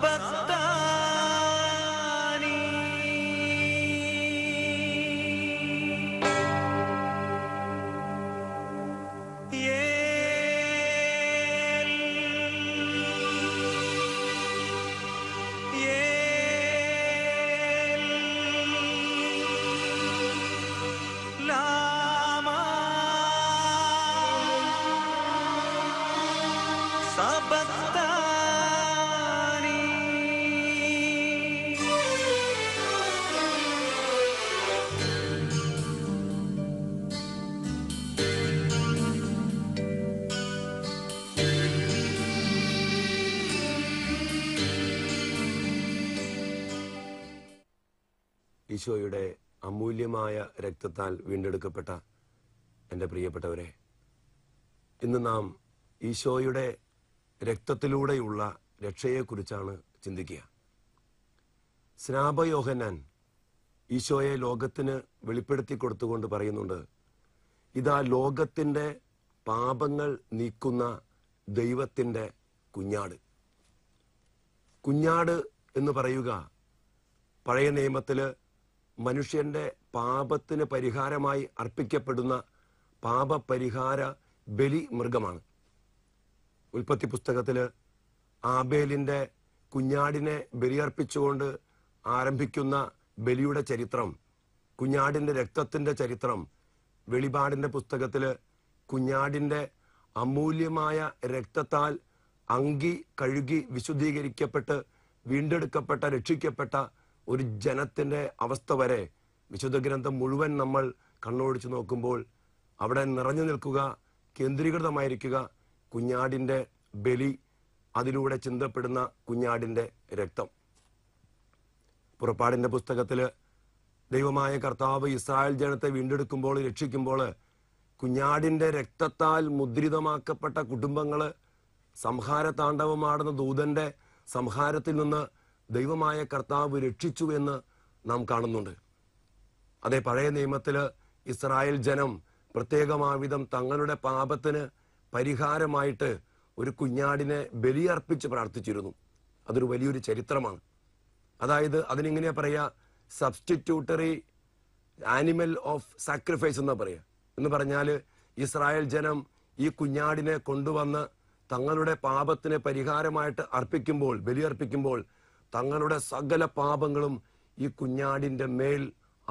But. ഈശോയുടെ അമൂല്യമായ രക്തത്താൽ വീണ്ടെടുക്കപ്പെട്ട എൻ്റെ പ്രിയപ്പെട്ടവരെ ഇന്ന് നാം ഈശോയുടെ രക്തത്തിലൂടെയുള്ള രക്ഷയെക്കുറിച്ചാണ് ചിന്തിക്കുക സ്നാപയോഹനാൻ ഈശോയെ ലോകത്തിന് വെളിപ്പെടുത്തി കൊടുത്തുകൊണ്ട് പറയുന്നുണ്ട് ഇതാ ലോകത്തിൻ്റെ പാപങ്ങൾ നീക്കുന്ന ദൈവത്തിൻ്റെ കുഞ്ഞാട് കുഞ്ഞാട് എന്ന് പറയുക പഴയ നിയമത്തില് മനുഷ്യന്റെ പാപത്തിന് പരിഹാരമായി അർപ്പിക്കപ്പെടുന്ന പാപപരിഹാര ബലി മൃഗമാണ് ഉൽപ്പത്തി പുസ്തകത്തില് ആബേലിന്റെ കുഞ്ഞാടിനെ ബലിയർപ്പിച്ചുകൊണ്ട് ആരംഭിക്കുന്ന ബലിയുടെ ചരിത്രം കുഞ്ഞാടിന്റെ രക്തത്തിന്റെ ചരിത്രം വെളിപാടിന്റെ പുസ്തകത്തിൽ കുഞ്ഞാടിന്റെ അമൂല്യമായ രക്തത്താൽ അങ്കി കഴുകി വിശുദ്ധീകരിക്കപ്പെട്ട് വീണ്ടെടുക്കപ്പെട്ട രക്ഷിക്കപ്പെട്ട ഒരു ജനത്തിൻ്റെ അവസ്ഥ വരെ വിശുദ്ധ ഗ്രന്ഥം മുഴുവൻ നമ്മൾ കണ്ണോടിച്ചു നോക്കുമ്പോൾ അവിടെ നിറഞ്ഞു നിൽക്കുക കേന്ദ്രീകൃതമായിരിക്കുക കുഞ്ഞാടിൻ്റെ ബലി അതിലൂടെ ചിന്തപ്പെടുന്ന കുഞ്ഞാടിൻ്റെ രക്തം പുറപ്പാടിൻ്റെ പുസ്തകത്തിൽ ദൈവമായ കർത്താവ് ഇസ്രായേൽ ജനത്തെ വീണ്ടെടുക്കുമ്പോൾ രക്ഷിക്കുമ്പോൾ കുഞ്ഞാടിൻ്റെ രക്തത്താൽ മുദ്രിതമാക്കപ്പെട്ട കുടുംബങ്ങൾ സംഹാര താണ്ഡവമാടുന്ന ദൂതന്റെ സംഹാരത്തിൽ നിന്ന് ദൈവമായ കർത്താവ് രക്ഷിച്ചു എന്ന് നാം കാണുന്നുണ്ട് അതേ പഴയ നിയമത്തിൽ ഇസ്രായേൽ ജനം പ്രത്യേകമാവിധം തങ്ങളുടെ പാപത്തിന് പരിഹാരമായിട്ട് ഒരു കുഞ്ഞാടിനെ ബലിയർപ്പിച്ച് പ്രാർത്ഥിച്ചിരുന്നു അതൊരു വലിയൊരു ചരിത്രമാണ് അതായത് അതിനെങ്ങനെയാ പറയുക സബ്സ്റ്റിറ്റ്യൂട്ടറി ആനിമൽ ഓഫ് സാക്രിഫൈസ് എന്നാ പറയുക എന്ന് പറഞ്ഞാൽ ഇസ്രായേൽ ജനം ഈ കുഞ്ഞാടിനെ കൊണ്ടുവന്ന് തങ്ങളുടെ പാപത്തിന് പരിഹാരമായിട്ട് അർപ്പിക്കുമ്പോൾ ബലിയർപ്പിക്കുമ്പോൾ തങ്ങളുടെ സകല പാപങ്ങളും ഈ കുഞ്ഞാടിൻ്റെ മേൽ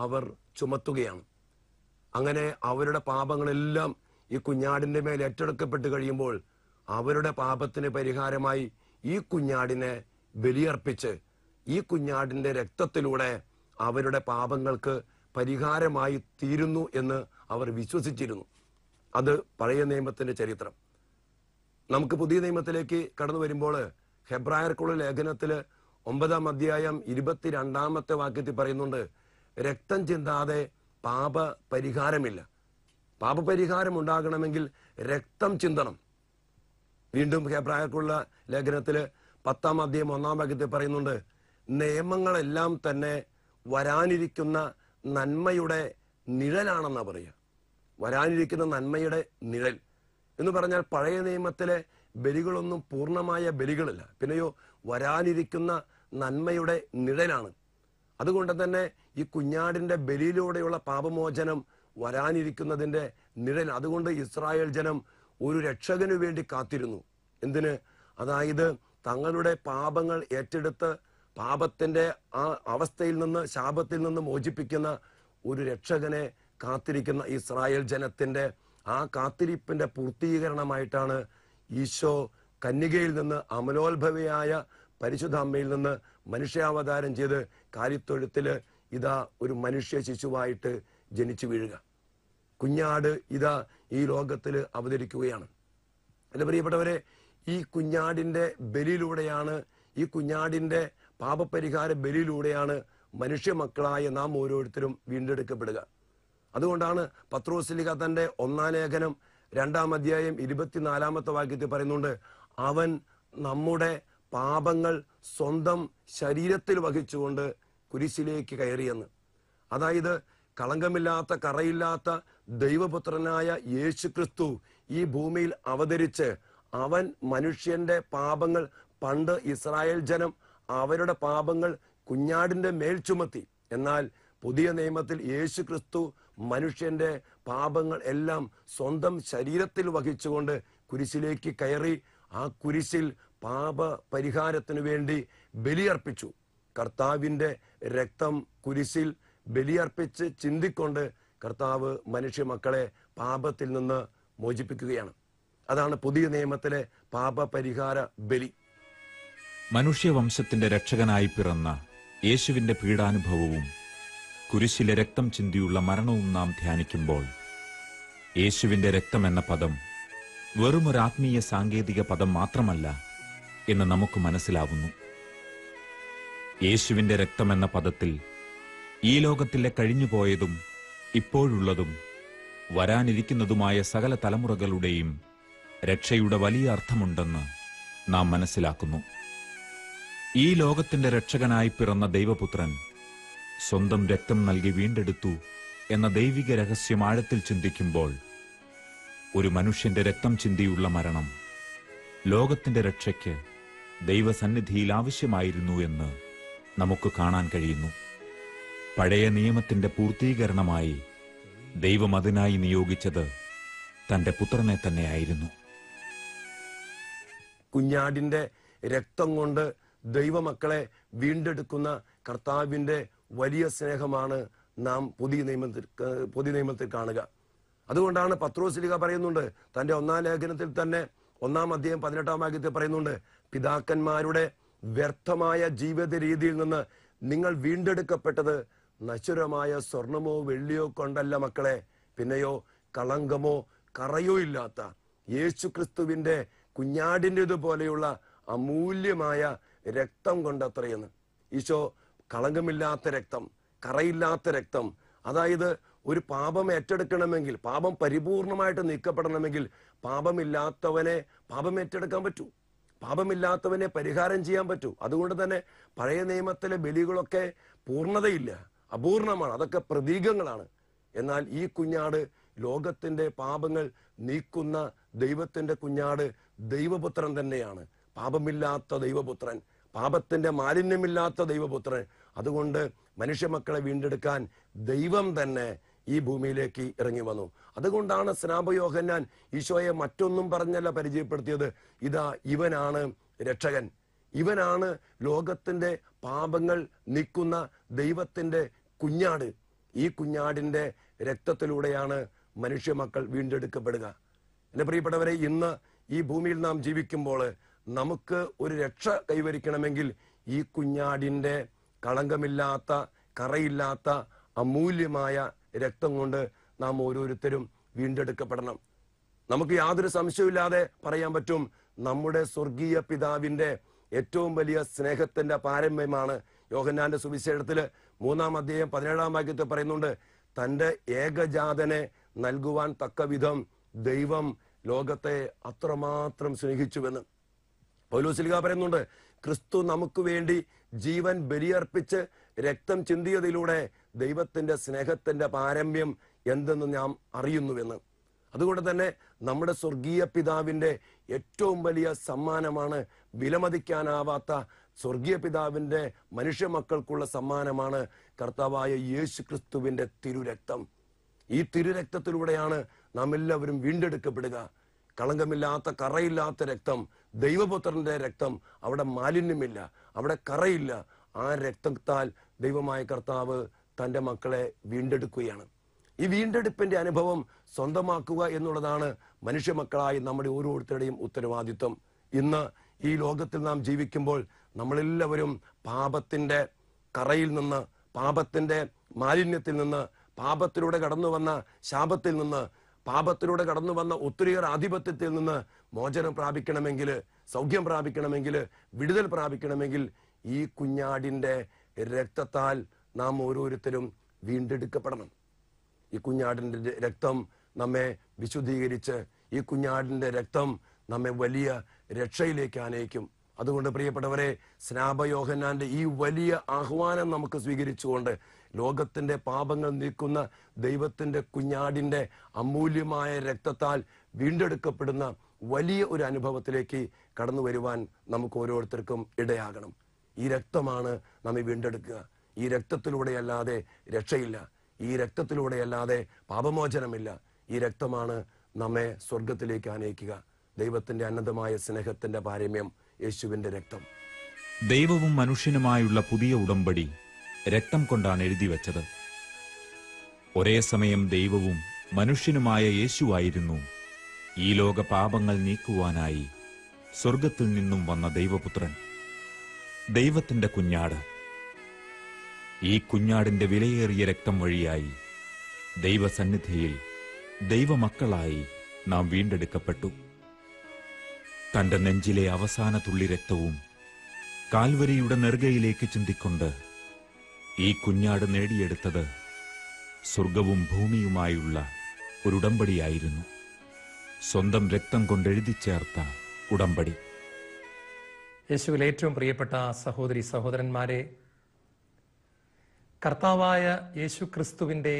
അവർ ചുമത്തുകയാണ് അങ്ങനെ അവരുടെ പാപങ്ങളെല്ലാം ഈ കുഞ്ഞാടിൻ്റെ മേൽ ഏറ്റെടുക്കപ്പെട്ട് കഴിയുമ്പോൾ അവരുടെ പാപത്തിന് പരിഹാരമായി ഈ കുഞ്ഞാടിനെ ബലിയർപ്പിച്ച് ഈ കുഞ്ഞാടിൻ്റെ രക്തത്തിലൂടെ അവരുടെ പാപങ്ങൾക്ക് പരിഹാരമായി തീരുന്നു എന്ന് അവർ വിശ്വസിച്ചിരുന്നു അത് പഴയ നിയമത്തിൻ്റെ ചരിത്രം നമുക്ക് പുതിയ നിയമത്തിലേക്ക് കടന്നു വരുമ്പോൾ ഹെബ്രായർക്കുള്ള ലേഖനത്തിൽ ഒമ്പതാം അധ്യായം ഇരുപത്തിരണ്ടാമത്തെ വാക്യത്തിൽ പറയുന്നുണ്ട് രക്തം ചിന്താതെ പാപ പരിഹാരമില്ല പാപപരിഹാരം ഉണ്ടാകണമെങ്കിൽ രക്തം ചിന്തണം വീണ്ടും ഹെബ്രായക്കുള്ള ലേഖനത്തിൽ പത്താം അധ്യയം ഒന്നാം വാക്യത്തിൽ പറയുന്നുണ്ട് നിയമങ്ങളെല്ലാം തന്നെ വരാനിരിക്കുന്ന നന്മയുടെ നിഴലാണെന്നാ പറയുക വരാനിരിക്കുന്ന നന്മയുടെ നിഴൽ എന്ന് പറഞ്ഞാൽ പഴയ നിയമത്തിലെ ബലികളൊന്നും പൂർണ്ണമായ ബലികളല്ല പിന്നെയോ വരാനിരിക്കുന്ന നന്മയുടെ നിഴലാണ് അതുകൊണ്ട് തന്നെ ഈ കുഞ്ഞാടിന്റെ ബലിയിലൂടെയുള്ള പാപമോചനം വരാനിരിക്കുന്നതിന്റെ നിഴൽ അതുകൊണ്ട് ഇസ്രായേൽ ജനം ഒരു രക്ഷകനു വേണ്ടി കാത്തിരുന്നു എന്തിന് അതായത് തങ്ങളുടെ പാപങ്ങൾ ഏറ്റെടുത്ത് പാപത്തിന്റെ ആ അവസ്ഥയിൽ നിന്ന് ശാപത്തിൽ നിന്ന് മോചിപ്പിക്കുന്ന ഒരു രക്ഷകനെ കാത്തിരിക്കുന്ന ഇസ്രായേൽ ജനത്തിന്റെ ആ കാത്തിരിപ്പിന്റെ പൂർത്തീകരണമായിട്ടാണ് ഈശോ കന്യകയിൽ നിന്ന് അമലോത്ഭവയായ പരിശുദ്ധ അമ്മയിൽ നിന്ന് മനുഷ്യാവതാരം ചെയ്ത് കാലിത്തൊഴുത്തിൽ ഇതാ ഒരു മനുഷ്യ ശിശുവായിട്ട് ജനിച്ചു വീഴുക കുഞ്ഞാട് ഇതാ ഈ ലോകത്തിൽ അവതരിക്കുകയാണ് എൻ്റെ പ്രിയപ്പെട്ടവരെ ഈ കുഞ്ഞാടിൻ്റെ ബലിയിലൂടെയാണ് ഈ കുഞ്ഞാടിൻ്റെ പാപപരിഹാര ബലിയിലൂടെയാണ് മനുഷ്യ മക്കളായ നാം ഓരോരുത്തരും വീണ്ടെടുക്കപ്പെടുക അതുകൊണ്ടാണ് പത്രോസിലിക തൻ്റെ ഒന്നാം ലേഖനം രണ്ടാം അധ്യായം ഇരുപത്തിനാലാമത്തെ വാക്യത്തിൽ പറയുന്നുണ്ട് അവൻ നമ്മുടെ പാപങ്ങൾ സ്വന്തം ശരീരത്തിൽ വഹിച്ചുകൊണ്ട് കുരിശിലേക്ക് കയറിയെന്ന് അതായത് കളങ്കമില്ലാത്ത കറയില്ലാത്ത ദൈവപുത്രനായ യേശു ക്രിസ്തു ഈ ഭൂമിയിൽ അവതരിച്ച് അവൻ മനുഷ്യന്റെ പാപങ്ങൾ പണ്ട് ഇസ്രായേൽ ജനം അവരുടെ പാപങ്ങൾ കുഞ്ഞാടിന്റെ മേൽ ചുമത്തി എന്നാൽ പുതിയ നിയമത്തിൽ യേശു ക്രിസ്തു മനുഷ്യന്റെ പാപങ്ങൾ എല്ലാം സ്വന്തം ശരീരത്തിൽ വഹിച്ചുകൊണ്ട് കുരിശിലേക്ക് കയറി ആ കുരിശിൽ പാപ പരിഹാരത്തിനു വേണ്ടി ബലിയർപ്പിച്ചു കർത്താവിൻ്റെ രക്തം കുരിശിൽ ബലിയർപ്പിച്ച് ചിന്തിക്കൊണ്ട് കർത്താവ് മനുഷ്യ മക്കളെ പാപത്തിൽ നിന്ന് മോചിപ്പിക്കുകയാണ് അതാണ് പുതിയ നിയമത്തിലെ പാപ പരിഹാര ബലി മനുഷ്യവംശത്തിന്റെ രക്ഷകനായി പിറന്ന യേശുവിന്റെ പീഡാനുഭവവും കുരിശിലെ രക്തം ചിന്തിയുള്ള മരണവും നാം ധ്യാനിക്കുമ്പോൾ യേശുവിന്റെ രക്തം എന്ന പദം ഒരു ആത്മീയ സാങ്കേതിക പദം മാത്രമല്ല എന്ന് നമുക്ക് മനസ്സിലാവുന്നു യേശുവിന്റെ രക്തം എന്ന പദത്തിൽ ഈ ലോകത്തിലെ കഴിഞ്ഞുപോയതും ഇപ്പോഴുള്ളതും വരാനിരിക്കുന്നതുമായ സകല തലമുറകളുടെയും രക്ഷയുടെ വലിയ അർത്ഥമുണ്ടെന്ന് നാം മനസ്സിലാക്കുന്നു ഈ ലോകത്തിന്റെ രക്ഷകനായി പിറന്ന ദൈവപുത്രൻ സ്വന്തം രക്തം നൽകി വീണ്ടെടുത്തു എന്ന ദൈവിക രഹസ്യം ആഴത്തിൽ ചിന്തിക്കുമ്പോൾ ഒരു മനുഷ്യന്റെ രക്തം ചിന്തിയുള്ള മരണം ലോകത്തിന്റെ രക്ഷയ്ക്ക് ദൈവസന്നിധിയിൽ ആവശ്യമായിരുന്നു എന്ന് നമുക്ക് കാണാൻ കഴിയുന്നു പഴയ നിയമത്തിന്റെ പൂർത്തീകരണമായി ദൈവം അതിനായി നിയോഗിച്ചത് തന്റെ പുത്രനെ തന്നെയായിരുന്നു കുഞ്ഞാടിന്റെ രക്തം കൊണ്ട് ദൈവമക്കളെ വീണ്ടെടുക്കുന്ന കർത്താവിന്റെ വലിയ സ്നേഹമാണ് നാം പുതിയ നിയമത്തിൽ പുതിയ നിയമത്തിൽ കാണുക അതുകൊണ്ടാണ് പത്രോസിലിക പറയുന്നുണ്ട് തൻ്റെ ഒന്നാം ലേഖനത്തിൽ തന്നെ ഒന്നാം അധ്യയം പതിനെട്ടാം വാക്യത്തിൽ പറയുന്നുണ്ട് പിതാക്കന്മാരുടെ വ്യർത്ഥമായ ജീവിത രീതിയിൽ നിന്ന് നിങ്ങൾ വീണ്ടെടുക്കപ്പെട്ടത് നശ്വരമായ സ്വർണമോ വെള്ളിയോ കൊണ്ടല്ല മക്കളെ പിന്നെയോ കളങ്കമോ കറയോ ഇല്ലാത്ത യേശു ക്രിസ്തുവിൻ്റെ കുഞ്ഞാടിൻ്റെതുപോലെയുള്ള അമൂല്യമായ രക്തം കൊണ്ടത്രയെന്ന് ഈശോ കളങ്കമില്ലാത്ത രക്തം കറയില്ലാത്ത രക്തം അതായത് ഒരു പാപം ഏറ്റെടുക്കണമെങ്കിൽ പാപം പരിപൂർണമായിട്ട് നീക്കപ്പെടണമെങ്കിൽ പാപമില്ലാത്തവനെ പാപം ഏറ്റെടുക്കാൻ പറ്റൂ പാപമില്ലാത്തവനെ പരിഹാരം ചെയ്യാൻ പറ്റൂ അതുകൊണ്ട് തന്നെ പഴയ നിയമത്തിലെ ബലികളൊക്കെ പൂർണ്ണതയില്ല അപൂർണമാണ് അതൊക്കെ പ്രതീകങ്ങളാണ് എന്നാൽ ഈ കുഞ്ഞാട് ലോകത്തിന്റെ പാപങ്ങൾ നീക്കുന്ന ദൈവത്തിന്റെ കുഞ്ഞാട് ദൈവപുത്രൻ തന്നെയാണ് പാപമില്ലാത്ത ദൈവപുത്രൻ പാപത്തിൻ്റെ മാലിന്യമില്ലാത്ത ദൈവപുത്രൻ അതുകൊണ്ട് മനുഷ്യമക്കളെ വീണ്ടെടുക്കാൻ ദൈവം തന്നെ ഈ ഭൂമിയിലേക്ക് ഇറങ്ങി വന്നു അതുകൊണ്ടാണ് സ്നാപയോഹന്നാൻ ഈശോയെ മറ്റൊന്നും പറഞ്ഞല്ല പരിചയപ്പെടുത്തിയത് ഇതാ ഇവനാണ് രക്ഷകൻ ഇവനാണ് ലോകത്തിൻ്റെ പാപങ്ങൾ നിൽക്കുന്ന ദൈവത്തിൻ്റെ കുഞ്ഞാട് ഈ കുഞ്ഞാടിൻ്റെ രക്തത്തിലൂടെയാണ് മനുഷ്യമക്കൾ വീണ്ടെടുക്കപ്പെടുക എൻ്റെ പ്രിയപ്പെട്ടവരെ ഇന്ന് ഈ ഭൂമിയിൽ നാം ജീവിക്കുമ്പോൾ നമുക്ക് ഒരു രക്ഷ കൈവരിക്കണമെങ്കിൽ ഈ കുഞ്ഞാടിൻ്റെ കളങ്കമില്ലാത്ത കറയില്ലാത്ത അമൂല്യമായ രക്തം കൊണ്ട് നാം ഓരോരുത്തരും വീണ്ടെടുക്കപ്പെടണം നമുക്ക് യാതൊരു സംശയമില്ലാതെ പറയാൻ പറ്റും നമ്മുടെ സ്വർഗീയ പിതാവിൻ്റെ ഏറ്റവും വലിയ സ്നേഹത്തിന്റെ പാരമ്പര്യമാണ് യോഹന്നാന്റെ സുവിശേഷത്തിൽ മൂന്നാം അധ്യായം പതിനേഴാം വാക്യത്തിൽ പറയുന്നുണ്ട് തൻ്റെ ഏകജാതനെ നൽകുവാൻ തക്ക വിധം ദൈവം ലോകത്തെ അത്രമാത്രം സ്നേഹിച്ചുവെന്ന് പൗലോസിലിക പറയുന്നുണ്ട് ക്രിസ്തു നമുക്ക് വേണ്ടി ജീവൻ ബലിയർപ്പിച്ച് രക്തം ചിന്തിയതിലൂടെ ദൈവത്തിന്റെ സ്നേഹത്തിന്റെ പാരമ്യം എന്തെന്ന് ഞാൻ അറിയുന്നുവെന്ന് അതുകൊണ്ട് തന്നെ നമ്മുടെ സ്വർഗീയ പിതാവിന്റെ ഏറ്റവും വലിയ സമ്മാനമാണ് വിലമതിക്കാനാവാത്ത സ്വർഗീയ പിതാവിന്റെ മനുഷ്യ മക്കൾക്കുള്ള സമ്മാനമാണ് കർത്താവായ യേശു ക്രിസ്തുവിന്റെ തിരുരക്തം ഈ തിരുരക്തത്തിലൂടെയാണ് നാം എല്ലാവരും വീണ്ടെടുക്കപ്പെടുക കളങ്കമില്ലാത്ത കറയില്ലാത്ത രക്തം ദൈവപുത്രന്റെ രക്തം അവിടെ മാലിന്യമില്ല അവിടെ കറയില്ല ആ രക്തത്താൽ ദൈവമായ കർത്താവ് തൻ്റെ മക്കളെ വീണ്ടെടുക്കുകയാണ് ഈ വീണ്ടെടുപ്പിന്റെ അനുഭവം സ്വന്തമാക്കുക എന്നുള്ളതാണ് മനുഷ്യമക്കളായി നമ്മുടെ ഓരോരുത്തരുടെയും ഉത്തരവാദിത്വം ഇന്ന് ഈ ലോകത്തിൽ നാം ജീവിക്കുമ്പോൾ നമ്മളെല്ലാവരും പാപത്തിൻ്റെ കറയിൽ നിന്ന് പാപത്തിൻ്റെ മാലിന്യത്തിൽ നിന്ന് പാപത്തിലൂടെ കടന്നു വന്ന ശാപത്തിൽ നിന്ന് പാപത്തിലൂടെ കടന്നു വന്ന ഒത്തിരിയേറെ ആധിപത്യത്തിൽ നിന്ന് മോചനം പ്രാപിക്കണമെങ്കിൽ സൗഖ്യം പ്രാപിക്കണമെങ്കിൽ വിടുതൽ പ്രാപിക്കണമെങ്കിൽ ഈ കുഞ്ഞാടിൻ്റെ രക്തത്താൽ നാം ഓരോരുത്തരും വീണ്ടെടുക്കപ്പെടണം ഈ കുഞ്ഞാടിൻ്റെ രക്തം നമ്മെ വിശുദ്ധീകരിച്ച് ഈ കുഞ്ഞാടിൻ്റെ രക്തം നമ്മെ വലിയ രക്ഷയിലേക്ക് ആനയിക്കും അതുകൊണ്ട് പ്രിയപ്പെട്ടവരെ സ്നാപയോഹന്നാന്റെ ഈ വലിയ ആഹ്വാനം നമുക്ക് സ്വീകരിച്ചുകൊണ്ട് ലോകത്തിന്റെ പാപങ്ങൾ നീക്കുന്ന ദൈവത്തിന്റെ കുഞ്ഞാടിന്റെ അമൂല്യമായ രക്തത്താൽ വീണ്ടെടുക്കപ്പെടുന്ന വലിയ ഒരു അനുഭവത്തിലേക്ക് കടന്നു വരുവാൻ നമുക്ക് ഓരോരുത്തർക്കും ഇടയാകണം ഈ രക്തമാണ് നമ്മെ വീണ്ടെടുക്കുക ഈ രക്തത്തിലൂടെയല്ലാതെ രക്ഷയില്ല ഈ രക്തത്തിലൂടെയല്ലാതെ പാപമോചനമില്ല ഈ രക്തമാണ് നമ്മെ സ്വർഗത്തിലേക്ക് ആനയിക്കുക ദൈവത്തിന്റെ അനന്തമായ സ്നേഹത്തിന്റെ പാരമ്യം യേശുവിന്റെ രക്തം ദൈവവും മനുഷ്യനുമായുള്ള പുതിയ ഉടമ്പടി രക്തം കൊണ്ടാണ് എഴുതിവെച്ചത് ഒരേ സമയം ദൈവവും മനുഷ്യനുമായ യേശുവായിരുന്നു ഈ ലോക പാപങ്ങൾ നീക്കുവാനായി സ്വർഗത്തിൽ നിന്നും വന്ന ദൈവപുത്രൻ ദൈവത്തിന്റെ കുഞ്ഞാട് ഈ കുഞ്ഞാടിന്റെ വിലയേറിയ രക്തം വഴിയായി ദൈവസന്നിധിയിൽ ദൈവമക്കളായി നാം വീണ്ടെടുക്കപ്പെട്ടു തന്റെ നെഞ്ചിലെ അവസാന തുള്ളി രക്തവും കാൽവരിയുടെ നെറുകയിലേക്ക് ചിന്തിക്കൊണ്ട് ഈ കുഞ്ഞാട് നേടിയെടുത്തത് സ്വർഗവും ഭൂമിയുമായുള്ള ഒരു ഉടമ്പടിയായിരുന്നു സ്വന്തം രക്തം കൊണ്ട് എഴുതി ചേർത്ത ഉടമ്പടി യേശുവിൽ ഏറ്റവും പ്രിയപ്പെട്ട സഹോദരി സഹോദരന്മാരെ കർത്താവായ യേശു ക്രിസ്തുവിൻ്റെ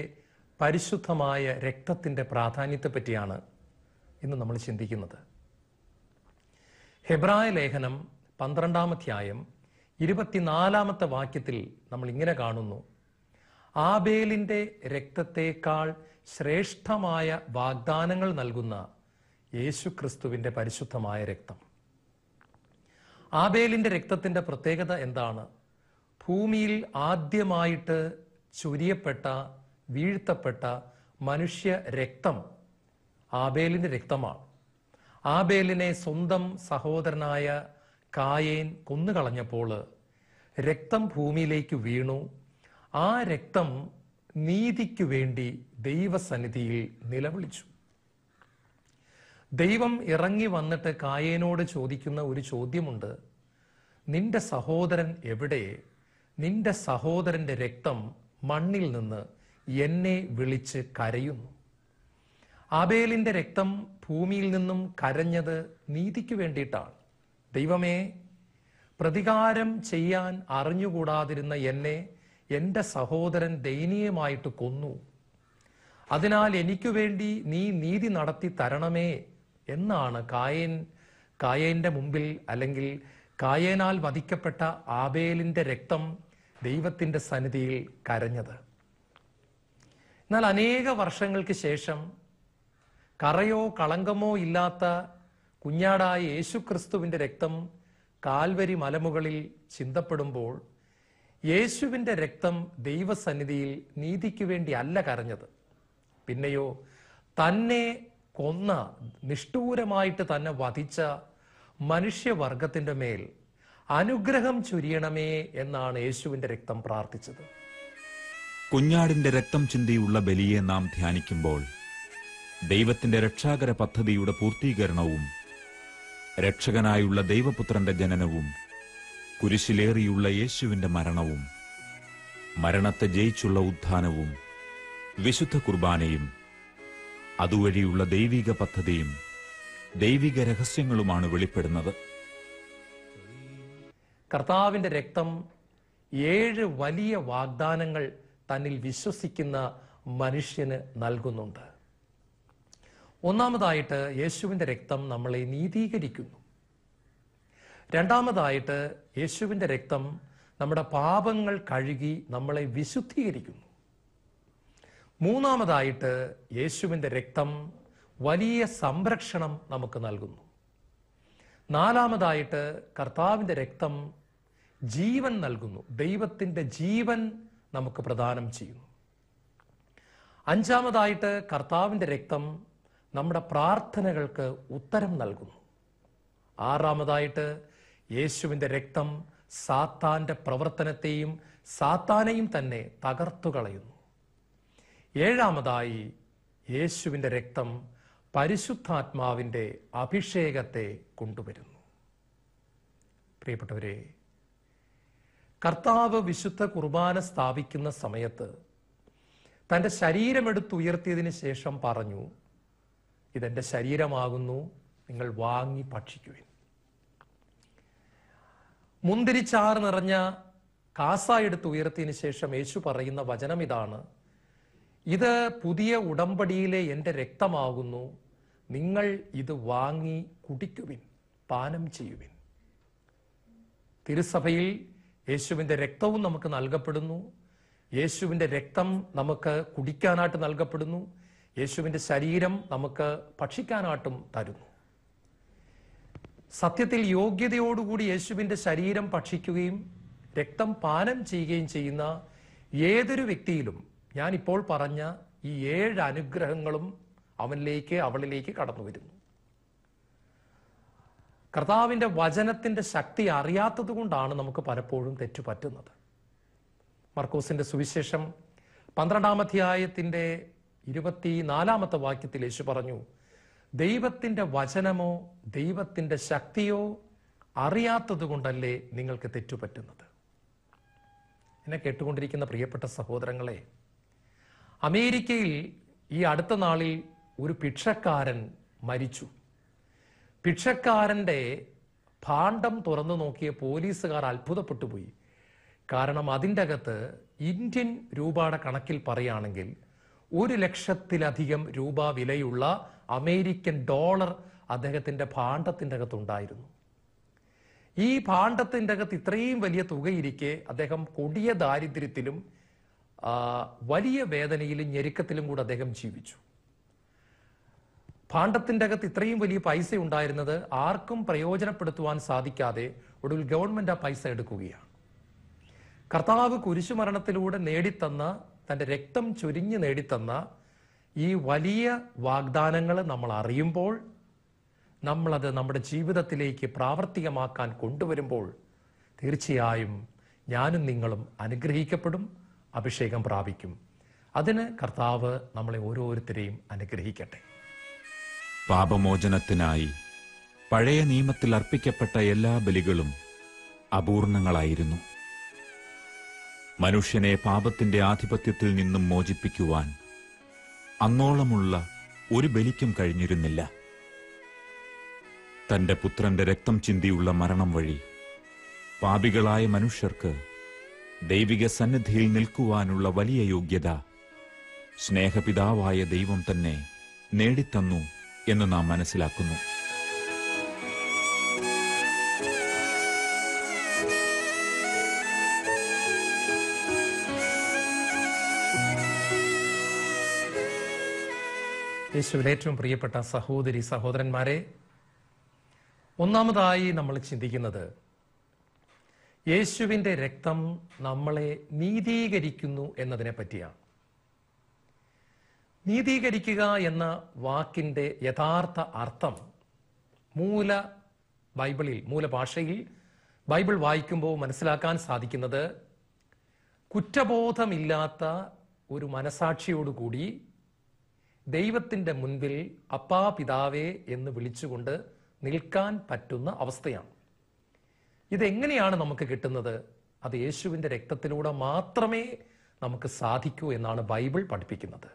പരിശുദ്ധമായ രക്തത്തിൻ്റെ പറ്റിയാണ് ഇന്ന് നമ്മൾ ചിന്തിക്കുന്നത് ഹെബ്രായ ലേഖനം പന്ത്രണ്ടാമധ്യായം ഇരുപത്തിനാലാമത്തെ വാക്യത്തിൽ നമ്മൾ ഇങ്ങനെ കാണുന്നു ആബേലിന്റെ രക്തത്തേക്കാൾ ശ്രേഷ്ഠമായ വാഗ്ദാനങ്ങൾ നൽകുന്ന യേശു ക്രിസ്തുവിൻ്റെ പരിശുദ്ധമായ രക്തം ആബേലിന്റെ രക്തത്തിന്റെ പ്രത്യേകത എന്താണ് ഭൂമിയിൽ ആദ്യമായിട്ട് ചൊരിയപ്പെട്ട വീഴ്ത്തപ്പെട്ട മനുഷ്യ രക്തം ആബേലിന്റെ രക്തമാണ് ആബേലിനെ സ്വന്തം സഹോദരനായ കായേൻ കൊന്നുകളഞ്ഞപ്പോൾ രക്തം ഭൂമിയിലേക്ക് വീണു ആ രക്തം നീതിക്കു വേണ്ടി ദൈവസന്നിധിയിൽ നിലവിളിച്ചു ദൈവം ഇറങ്ങി വന്നിട്ട് കായേനോട് ചോദിക്കുന്ന ഒരു ചോദ്യമുണ്ട് നിന്റെ സഹോദരൻ എവിടെ നിന്റെ സഹോദരന്റെ രക്തം മണ്ണിൽ നിന്ന് എന്നെ വിളിച്ച് കരയുന്നു ആബേലിന്റെ രക്തം ഭൂമിയിൽ നിന്നും കരഞ്ഞത് നീതിക്ക് വേണ്ടിയിട്ടാണ് ദൈവമേ പ്രതികാരം ചെയ്യാൻ അറിഞ്ഞുകൂടാതിരുന്ന എന്നെ എന്റെ സഹോദരൻ ദയനീയമായിട്ട് കൊന്നു അതിനാൽ എനിക്കു വേണ്ടി നീ നീതി നടത്തി തരണമേ എന്നാണ് കായൻ കായേന്റെ മുമ്പിൽ അല്ലെങ്കിൽ കായേനാൽ വധിക്കപ്പെട്ട ആബേലിന്റെ രക്തം ദൈവത്തിന്റെ സന്നിധിയിൽ കരഞ്ഞത് എന്നാൽ അനേക വർഷങ്ങൾക്ക് ശേഷം കറയോ കളങ്കമോ ഇല്ലാത്ത കുഞ്ഞാടായ ക്രിസ്തുവിന്റെ രക്തം കാൽവരി മലമുകളിൽ ചിന്തപ്പെടുമ്പോൾ യേശുവിന്റെ രക്തം ദൈവസന്നിധിയിൽ നീതിക്ക് വേണ്ടി അല്ല കരഞ്ഞത് പിന്നെയോ തന്നെ കൊന്ന നിഷ്ഠൂരമായിട്ട് തന്നെ വധിച്ച മനുഷ്യവർഗത്തിന്റെ മേൽ അനുഗ്രഹം ചൊരിയണമേ എന്നാണ് യേശുവിന്റെ രക്തം പ്രാർത്ഥിച്ചത് കുഞ്ഞാടിന്റെ രക്തം ചിന്തിയുള്ള ബലിയെ നാം ധ്യാനിക്കുമ്പോൾ ദൈവത്തിന്റെ രക്ഷാകര പദ്ധതിയുടെ പൂർത്തീകരണവും രക്ഷകനായുള്ള ദൈവപുത്രന്റെ ജനനവും കുരിശിലേറിയുള്ള യേശുവിന്റെ മരണവും മരണത്തെ ജയിച്ചുള്ള ഉത്ഥാനവും വിശുദ്ധ കുർബാനയും അതുവഴിയുള്ള ദൈവിക പദ്ധതിയും ദൈവിക രഹസ്യങ്ങളുമാണ് വെളിപ്പെടുന്നത് കർത്താവിന്റെ രക്തം ഏഴ് വലിയ വാഗ്ദാനങ്ങൾ തന്നിൽ വിശ്വസിക്കുന്ന മനുഷ്യന് നൽകുന്നുണ്ട് ഒന്നാമതായിട്ട് യേശുവിൻ്റെ രക്തം നമ്മളെ നീതീകരിക്കുന്നു രണ്ടാമതായിട്ട് യേശുവിൻ്റെ രക്തം നമ്മുടെ പാപങ്ങൾ കഴുകി നമ്മളെ വിശുദ്ധീകരിക്കുന്നു മൂന്നാമതായിട്ട് യേശുവിൻ്റെ രക്തം വലിയ സംരക്ഷണം നമുക്ക് നൽകുന്നു നാലാമതായിട്ട് കർത്താവിൻ്റെ രക്തം ജീവൻ നൽകുന്നു ദൈവത്തിൻ്റെ ജീവൻ നമുക്ക് പ്രദാനം ചെയ്യുന്നു അഞ്ചാമതായിട്ട് കർത്താവിൻ്റെ രക്തം നമ്മുടെ പ്രാർത്ഥനകൾക്ക് ഉത്തരം നൽകുന്നു ആറാമതായിട്ട് യേശുവിൻ്റെ രക്തം സാത്താന്റെ പ്രവർത്തനത്തെയും സാത്താനെയും തന്നെ തകർത്തു കളയുന്നു ഏഴാമതായി യേശുവിൻ്റെ രക്തം പരിശുദ്ധാത്മാവിൻ്റെ അഭിഷേകത്തെ കൊണ്ടുവരുന്നു പ്രിയപ്പെട്ടവരെ കർത്താവ് വിശുദ്ധ കുർബാന സ്ഥാപിക്കുന്ന സമയത്ത് തൻ്റെ ശരീരമെടുത്തുയർത്തിയതിനു ശേഷം പറഞ്ഞു ഇതെന്റെ ശരീരമാകുന്നു നിങ്ങൾ വാങ്ങി ഭക്ഷിക്കുവിൻ മുന്തിരിച്ചാർ നിറഞ്ഞ കാസ എടുത്ത് ഉയർത്തിയതിന് ശേഷം യേശു പറയുന്ന വചനം ഇതാണ് ഇത് പുതിയ ഉടമ്പടിയിലെ എന്റെ രക്തമാകുന്നു നിങ്ങൾ ഇത് വാങ്ങി കുടിക്കുവിൻ പാനം ചെയ്യുവിൻ തിരുസഭയിൽ യേശുവിൻ്റെ രക്തവും നമുക്ക് നൽകപ്പെടുന്നു യേശുവിൻ്റെ രക്തം നമുക്ക് കുടിക്കാനായിട്ട് നൽകപ്പെടുന്നു യേശുവിൻ്റെ ശരീരം നമുക്ക് ഭക്ഷിക്കാനാട്ടും തരുന്നു സത്യത്തിൽ യോഗ്യതയോടുകൂടി യേശുവിൻ്റെ ശരീരം ഭക്ഷിക്കുകയും രക്തം പാനം ചെയ്യുകയും ചെയ്യുന്ന ഏതൊരു വ്യക്തിയിലും ഞാൻ ഇപ്പോൾ പറഞ്ഞ ഈ ഏഴ് അനുഗ്രഹങ്ങളും അവനിലേക്ക് അവളിലേക്ക് കടന്നു വരുന്നു കർത്താവിൻ്റെ വചനത്തിൻ്റെ ശക്തി അറിയാത്തത് കൊണ്ടാണ് നമുക്ക് പലപ്പോഴും തെറ്റുപറ്റുന്നത് മർക്കോസിൻ്റെ സുവിശേഷം പന്ത്രണ്ടാമധ്യായത്തിൻ്റെ ഇരുപത്തിനാലാമത്തെ വാക്യത്തിൽ യേശു പറഞ്ഞു ദൈവത്തിൻ്റെ വചനമോ ദൈവത്തിൻ്റെ ശക്തിയോ അറിയാത്തത് കൊണ്ടല്ലേ നിങ്ങൾക്ക് തെറ്റുപറ്റുന്നത് എന്നെ കേട്ടുകൊണ്ടിരിക്കുന്ന പ്രിയപ്പെട്ട സഹോദരങ്ങളെ അമേരിക്കയിൽ ഈ അടുത്ത നാളിൽ ഒരു ഭിക്ഷക്കാരൻ മരിച്ചു ഭിക്ഷക്കാരൻ്റെ ഭാണ്ഡം തുറന്നു നോക്കിയ പോലീസുകാർ അത്ഭുതപ്പെട്ടുപോയി കാരണം അതിൻ്റെ അകത്ത് ഇന്ത്യൻ രൂപയുടെ കണക്കിൽ പറയുകയാണെങ്കിൽ ഒരു ലക്ഷത്തിലധികം രൂപ വിലയുള്ള അമേരിക്കൻ ഡോളർ അദ്ദേഹത്തിന്റെ ഭാണ്ഡത്തിന്റെ അകത്തുണ്ടായിരുന്നു ഈ ഭാണ്ഡത്തിന്റെ അകത്ത് ഇത്രയും വലിയ തുകയിരിക്കെ അദ്ദേഹം കൊടിയ ദാരിദ്ര്യത്തിലും വലിയ വേദനയിലും ഞെരുക്കത്തിലും കൂടെ അദ്ദേഹം ജീവിച്ചു ഭാണ്ഡത്തിന്റെ അകത്ത് ഇത്രയും വലിയ പൈസ ഉണ്ടായിരുന്നത് ആർക്കും പ്രയോജനപ്പെടുത്തുവാൻ സാധിക്കാതെ ഒടുവിൽ ഗവൺമെന്റ് ആ പൈസ എടുക്കുകയാണ് കർത്താവ് കുരിശുമരണത്തിലൂടെ നേടിത്തന്ന തൻ്റെ രക്തം ചൊരിഞ്ഞു നേടിത്തന്ന ഈ വലിയ വാഗ്ദാനങ്ങൾ നമ്മൾ അറിയുമ്പോൾ നമ്മളത് നമ്മുടെ ജീവിതത്തിലേക്ക് പ്രാവർത്തികമാക്കാൻ കൊണ്ടുവരുമ്പോൾ തീർച്ചയായും ഞാനും നിങ്ങളും അനുഗ്രഹിക്കപ്പെടും അഭിഷേകം പ്രാപിക്കും അതിന് കർത്താവ് നമ്മളെ ഓരോരുത്തരെയും അനുഗ്രഹിക്കട്ടെ പാപമോചനത്തിനായി പഴയ നിയമത്തിൽ അർപ്പിക്കപ്പെട്ട എല്ലാ ബലികളും അപൂർണങ്ങളായിരുന്നു മനുഷ്യനെ പാപത്തിന്റെ ആധിപത്യത്തിൽ നിന്നും മോചിപ്പിക്കുവാൻ അന്നോളമുള്ള ഒരു ബലിക്കും കഴിഞ്ഞിരുന്നില്ല തന്റെ പുത്രന്റെ രക്തം ചിന്തിയുള്ള മരണം വഴി പാപികളായ മനുഷ്യർക്ക് ദൈവിക സന്നിധിയിൽ നിൽക്കുവാനുള്ള വലിയ യോഗ്യത സ്നേഹപിതാവായ ദൈവം തന്നെ നേടിത്തന്നു എന്ന് നാം മനസ്സിലാക്കുന്നു യേശുവിൽ ഏറ്റവും പ്രിയപ്പെട്ട സഹോദരി സഹോദരന്മാരെ ഒന്നാമതായി നമ്മൾ ചിന്തിക്കുന്നത് യേശുവിൻ്റെ രക്തം നമ്മളെ നീതീകരിക്കുന്നു എന്നതിനെ പറ്റിയാണ് നീതീകരിക്കുക എന്ന വാക്കിൻ്റെ യഥാർത്ഥ അർത്ഥം മൂല ബൈബിളിൽ മൂലഭാഷയിൽ ബൈബിൾ വായിക്കുമ്പോൾ മനസ്സിലാക്കാൻ സാധിക്കുന്നത് കുറ്റബോധമില്ലാത്ത ഒരു മനസാക്ഷിയോടുകൂടി ദൈവത്തിൻ്റെ മുൻപിൽ അപ്പാ പിതാവേ എന്ന് വിളിച്ചുകൊണ്ട് നിൽക്കാൻ പറ്റുന്ന അവസ്ഥയാണ് ഇതെങ്ങനെയാണ് നമുക്ക് കിട്ടുന്നത് അത് യേശുവിൻ്റെ രക്തത്തിലൂടെ മാത്രമേ നമുക്ക് സാധിക്കൂ എന്നാണ് ബൈബിൾ പഠിപ്പിക്കുന്നത്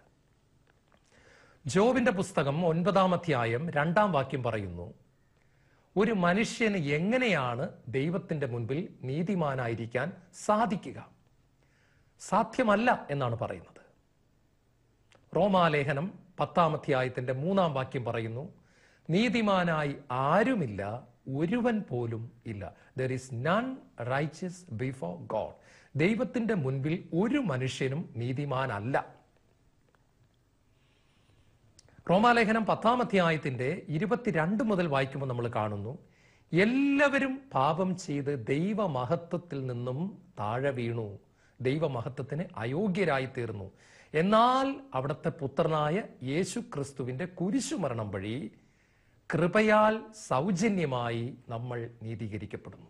ജോബിന്റെ പുസ്തകം ഒൻപതാം അധ്യായം രണ്ടാം വാക്യം പറയുന്നു ഒരു മനുഷ്യന് എങ്ങനെയാണ് ദൈവത്തിന്റെ മുൻപിൽ നീതിമാനായിരിക്കാൻ സാധിക്കുക സാധ്യമല്ല എന്നാണ് പറയുന്നത് റോമാലേഖനം പത്താമധ്യായത്തിന്റെ മൂന്നാം വാക്യം പറയുന്നു നീതിമാനായി ആരുമില്ല ഒരുവൻ പോലും ഇല്ല there is none righteous before God ദൈവത്തിന്റെ മുൻപിൽ ഒരു മനുഷ്യനും നീതിമാനല്ല റോമാലേഖനം പത്താം അധ്യായത്തിന്റെ ഇരുപത്തിരണ്ട് മുതൽ വായിക്കുമ്പോൾ നമ്മൾ കാണുന്നു എല്ലാവരും പാപം ചെയ്ത് ദൈവമഹത്വത്തിൽ നിന്നും താഴെ വീണു ദൈവമഹത്വത്തിന് അയോഗ്യരായി തീർന്നു എന്നാൽ അവിടുത്തെ പുത്രനായ യേശു ക്രിസ്തുവിന്റെ കുരിശുമരണം വഴി കൃപയാൽ സൗജന്യമായി നമ്മൾ നീതീകരിക്കപ്പെടുന്നു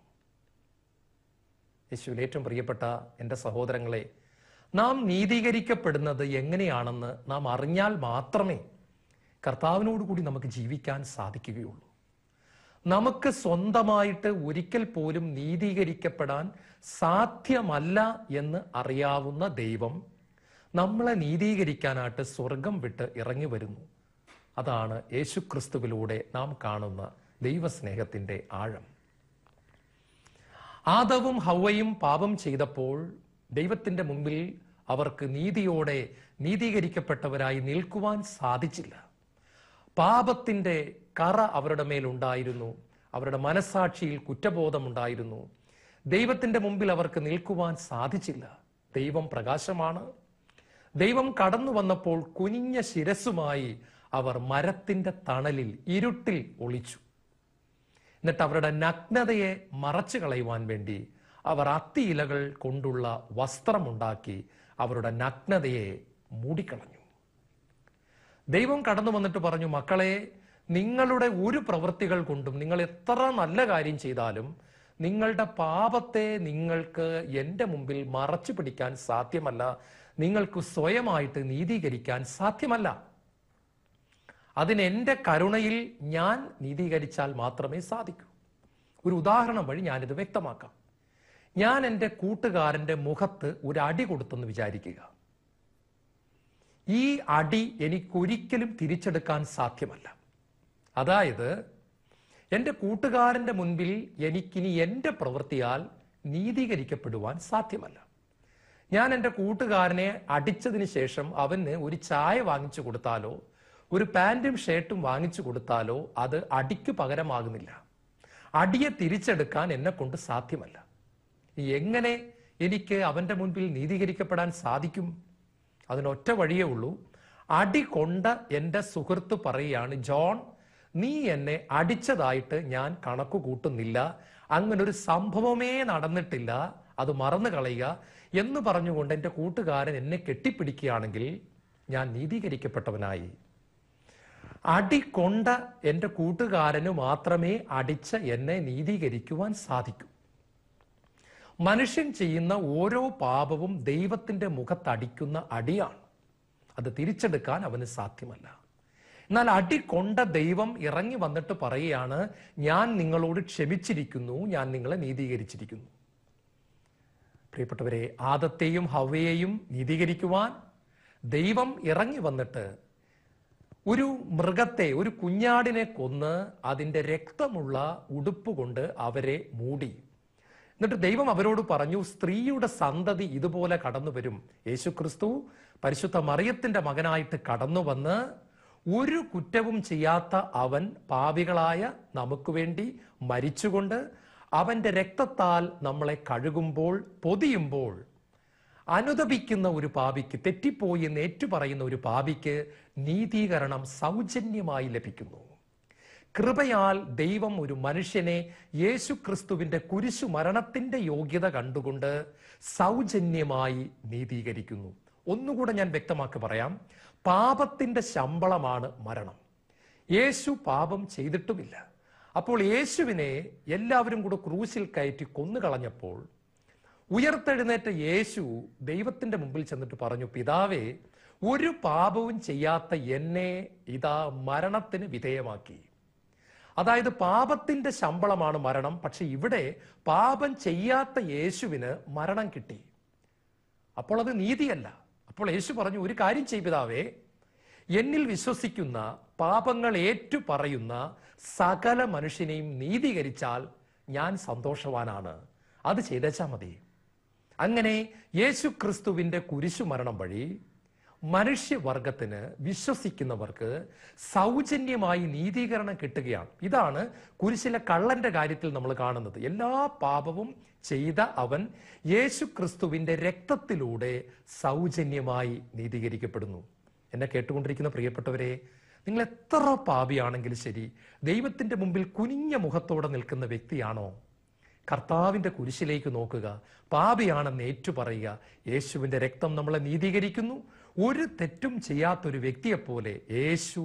യേശുവിൽ ഏറ്റവും പ്രിയപ്പെട്ട എൻ്റെ സഹോദരങ്ങളെ നാം നീതീകരിക്കപ്പെടുന്നത് എങ്ങനെയാണെന്ന് നാം അറിഞ്ഞാൽ മാത്രമേ കർത്താവിനോട് കൂടി നമുക്ക് ജീവിക്കാൻ സാധിക്കുകയുള്ളൂ നമുക്ക് സ്വന്തമായിട്ട് ഒരിക്കൽ പോലും നീതീകരിക്കപ്പെടാൻ സാധ്യമല്ല എന്ന് അറിയാവുന്ന ദൈവം നമ്മളെ നീതീകരിക്കാനായിട്ട് സ്വർഗം വിട്ട് ഇറങ്ങി വരുന്നു അതാണ് യേശുക്രിസ്തുവിലൂടെ നാം കാണുന്ന ദൈവസ്നേഹത്തിന്റെ ആഴം ആദവും ഹൗവയും പാപം ചെയ്തപ്പോൾ ദൈവത്തിന്റെ മുമ്പിൽ അവർക്ക് നീതിയോടെ നീതീകരിക്കപ്പെട്ടവരായി നിൽക്കുവാൻ സാധിച്ചില്ല പാപത്തിന്റെ കറ അവരുടെ മേലുണ്ടായിരുന്നു അവരുടെ മനസാക്ഷിയിൽ കുറ്റബോധമുണ്ടായിരുന്നു ദൈവത്തിന്റെ മുമ്പിൽ അവർക്ക് നിൽക്കുവാൻ സാധിച്ചില്ല ദൈവം പ്രകാശമാണ് ദൈവം കടന്നു വന്നപ്പോൾ കുനിഞ്ഞ ശിരസുമായി അവർ മരത്തിന്റെ തണലിൽ ഇരുട്ടിൽ ഒളിച്ചു എന്നിട്ട് അവരുടെ നഗ്നതയെ മറച്ചു കളയുവാൻ വേണ്ടി അവർ അത്തിയിലകൾ കൊണ്ടുള്ള വസ്ത്രമുണ്ടാക്കി അവരുടെ നഗ്നതയെ മൂടിക്കളഞ്ഞു ദൈവം കടന്നു വന്നിട്ട് പറഞ്ഞു മക്കളെ നിങ്ങളുടെ ഒരു പ്രവൃത്തികൾ കൊണ്ടും നിങ്ങൾ എത്ര നല്ല കാര്യം ചെയ്താലും നിങ്ങളുടെ പാപത്തെ നിങ്ങൾക്ക് എൻ്റെ മുമ്പിൽ മറച്ചു പിടിക്കാൻ സാധ്യമല്ല നിങ്ങൾക്ക് സ്വയമായിട്ട് നീതീകരിക്കാൻ സാധ്യമല്ല അതിനെന്റെ എൻ്റെ കരുണയിൽ ഞാൻ നീതീകരിച്ചാൽ മാത്രമേ സാധിക്കൂ ഒരു ഉദാഹരണം വഴി ഞാനിത് വ്യക്തമാക്കാം ഞാൻ എൻ്റെ കൂട്ടുകാരൻ്റെ മുഖത്ത് ഒരു അടി കൊടുത്തെന്ന് വിചാരിക്കുക ഈ അടി എനിക്കൊരിക്കലും തിരിച്ചെടുക്കാൻ സാധ്യമല്ല അതായത് എൻ്റെ കൂട്ടുകാരൻ്റെ മുൻപിൽ എനിക്കിനി എൻ്റെ പ്രവൃത്തിയാൽ നീതീകരിക്കപ്പെടുവാൻ സാധ്യമല്ല ഞാൻ എൻ്റെ കൂട്ടുകാരനെ അടിച്ചതിന് ശേഷം അവന് ഒരു ചായ വാങ്ങിച്ചു കൊടുത്താലോ ഒരു പാൻറ്റും ഷർട്ടും വാങ്ങിച്ചു കൊടുത്താലോ അത് അടിക്ക് പകരമാകുന്നില്ല അടിയെ തിരിച്ചെടുക്കാൻ എന്നെ കൊണ്ട് സാധ്യമല്ല എങ്ങനെ എനിക്ക് അവന്റെ മുൻപിൽ നീതീകരിക്കപ്പെടാൻ സാധിക്കും അതിനൊറ്റ വഴിയേ ഉള്ളൂ അടി കൊണ്ട എൻ്റെ സുഹൃത്ത് പറയുകയാണ് ജോൺ നീ എന്നെ അടിച്ചതായിട്ട് ഞാൻ കണക്ക് കൂട്ടുന്നില്ല അങ്ങനൊരു സംഭവമേ നടന്നിട്ടില്ല അത് മറന്നു കളയുക എന്ന് പറഞ്ഞുകൊണ്ട് എൻ്റെ കൂട്ടുകാരൻ എന്നെ കെട്ടിപ്പിടിക്കുകയാണെങ്കിൽ ഞാൻ നീതീകരിക്കപ്പെട്ടവനായി അടികൊണ്ട എൻ്റെ കൂട്ടുകാരന് മാത്രമേ അടിച്ച എന്നെ നീതീകരിക്കുവാൻ സാധിക്കൂ മനുഷ്യൻ ചെയ്യുന്ന ഓരോ പാപവും ദൈവത്തിൻ്റെ മുഖത്തടിക്കുന്ന അടിയാണ് അത് തിരിച്ചെടുക്കാൻ അവന് സാധ്യമല്ല എന്നാൽ അടികൊണ്ട ദൈവം ഇറങ്ങി വന്നിട്ട് പറയുകയാണ് ഞാൻ നിങ്ങളോട് ക്ഷമിച്ചിരിക്കുന്നു ഞാൻ നിങ്ങളെ നീതീകരിച്ചിരിക്കുന്നു പ്രിയപ്പെട്ടവരെ ആദത്തെയും ഹവയെയും നീതീകരിക്കുവാൻ ദൈവം ഇറങ്ങി വന്നിട്ട് ഒരു മൃഗത്തെ ഒരു കുഞ്ഞാടിനെ കൊന്ന് അതിൻ്റെ രക്തമുള്ള ഉടുപ്പ് കൊണ്ട് അവരെ മൂടി എന്നിട്ട് ദൈവം അവരോട് പറഞ്ഞു സ്ത്രീയുടെ സന്തതി ഇതുപോലെ കടന്നു വരും യേശു ക്രിസ്തു പരിശുദ്ധ മറിയത്തിന്റെ മകനായിട്ട് കടന്നു വന്ന് ഒരു കുറ്റവും ചെയ്യാത്ത അവൻ പാപികളായ നമുക്ക് വേണ്ടി മരിച്ചുകൊണ്ട് അവൻ്റെ രക്തത്താൽ നമ്മളെ കഴുകുമ്പോൾ പൊതിയുമ്പോൾ അനുദപിക്കുന്ന ഒരു പാപിക്ക് തെറ്റിപ്പോയി എന്ന് ഏറ്റുപറയുന്ന ഒരു പാപിക്ക് നീതീകരണം സൗജന്യമായി ലഭിക്കുന്നു കൃപയാൽ ദൈവം ഒരു മനുഷ്യനെ യേശു ക്രിസ്തുവിന്റെ കുരിശു മരണത്തിന്റെ യോഗ്യത കണ്ടുകൊണ്ട് സൗജന്യമായി നീതീകരിക്കുന്നു ഒന്നുകൂടെ ഞാൻ വ്യക്തമാക്കി പറയാം പാപത്തിന്റെ ശമ്പളമാണ് മരണം യേശു പാപം ചെയ്തിട്ടുമില്ല അപ്പോൾ യേശുവിനെ എല്ലാവരും കൂടെ ക്രൂശിൽ കയറ്റി കൊന്നു കളഞ്ഞപ്പോൾ ഉയർത്തെഴുന്നേറ്റ യേശു ദൈവത്തിന്റെ മുമ്പിൽ ചെന്നിട്ട് പറഞ്ഞു പിതാവേ ഒരു പാപവും ചെയ്യാത്ത എന്നെ ഇതാ മരണത്തിന് വിധേയമാക്കി അതായത് പാപത്തിന്റെ ശമ്പളമാണ് മരണം പക്ഷെ ഇവിടെ പാപം ചെയ്യാത്ത യേശുവിന് മരണം കിട്ടി അപ്പോൾ അത് നീതിയല്ല അപ്പോൾ യേശു പറഞ്ഞു ഒരു കാര്യം ചെയ് പിതാവേ എന്നിൽ വിശ്വസിക്കുന്ന പാപങ്ങൾ ഏറ്റു പറയുന്ന സകല മനുഷ്യനെയും നീതീകരിച്ചാൽ ഞാൻ സന്തോഷവാനാണ് അത് ചെയ്തേച്ചാൽ മതി അങ്ങനെ യേശു ക്രിസ്തുവിൻ്റെ കുരിശുമരണം വഴി മനുഷ്യവർഗത്തിന് വിശ്വസിക്കുന്നവർക്ക് സൗജന്യമായി നീതീകരണം കിട്ടുകയാണ് ഇതാണ് കുരിശിലെ കള്ളന്റെ കാര്യത്തിൽ നമ്മൾ കാണുന്നത് എല്ലാ പാപവും ചെയ്ത അവൻ യേശു ക്രിസ്തുവിൻ്റെ രക്തത്തിലൂടെ സൗജന്യമായി നീതീകരിക്കപ്പെടുന്നു എന്നെ കേട്ടുകൊണ്ടിരിക്കുന്ന പ്രിയപ്പെട്ടവരെ നിങ്ങൾ എത്ര പാപിയാണെങ്കിലും ശരി ദൈവത്തിൻ്റെ മുമ്പിൽ കുനിഞ്ഞ മുഖത്തോടെ നിൽക്കുന്ന വ്യക്തിയാണോ കർത്താവിൻ്റെ കുരിശിലേക്ക് നോക്കുക പാപിയാണെന്ന് ഏറ്റുപറയുക യേശുവിൻ്റെ രക്തം നമ്മളെ നീതീകരിക്കുന്നു ഒരു തെറ്റും ചെയ്യാത്തൊരു വ്യക്തിയെപ്പോലെ യേശു